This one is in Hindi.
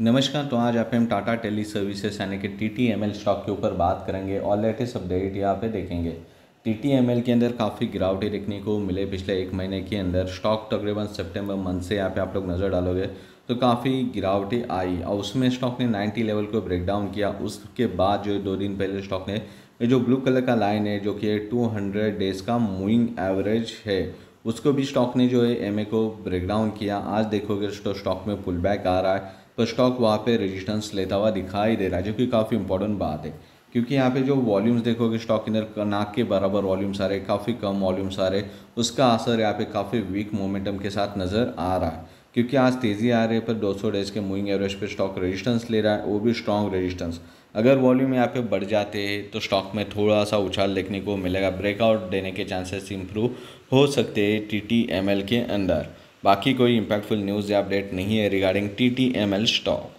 नमस्कार तो आज आप हम टाटा टेली सर्विसेज यानी कि T T M L stock के ऊपर बात करेंगे और लेटेस्ट अपडेट यहाँ पे देखेंगे टी टी एम एल के अंदर काफ़ी गिरावटें देखने को मिले पिछले एक महीने के अंदर स्टॉक तकरीबन सितंबर मंथ से यहाँ पे आप लोग नज़र डालोगे तो काफ़ी गिरावटें आई और उसमें स्टॉक ने नाइन्टी लेवल को ब्रेक डाउन किया उसके बाद जो दो दिन पहले स्टॉक ने जो ब्लू कलर का लाइन है जो कि टू हंड्रेड डेज़ का मूविंग एवरेज है उसको भी स्टॉक ने जो है एम को ब्रेक डाउन किया आज देखोगे तो स्टॉक में पुल बैक आ रहा है तो स्टॉक वहाँ पे रेजिस्टेंस लेता हुआ दिखाई दे रहा है जो कि काफ़ी इंपॉर्टेंट बात है क्योंकि यहाँ पे जो वॉल्यूम्स देखोगे स्टॉक अंदर नाक के बराबर वॉल्यूम्स आ रहे काफ़ी कम वॉल्यूम्स आ रहे उसका असर यहाँ पे काफ़ी वीक मोमेंटम के साथ नज़र आ रहा है क्योंकि आज तेज़ी आ रही है पर 200 डेज के मूविंग एवरेज पे स्टॉक रेजिस्टेंस ले रहा है वो भी स्ट्रॉन्ग रेजिस्टेंस अगर वॉल्यूम यहाँ पे बढ़ जाते हैं तो स्टॉक में थोड़ा सा उछाल देखने को मिलेगा ब्रेकआउट देने के चांसेस इम्प्रूव हो सकते हैं टी टी एम एल के अंदर बाकी कोई इम्पैक्टफुल न्यूज़ या अपडेट नहीं है regarding T T M L stock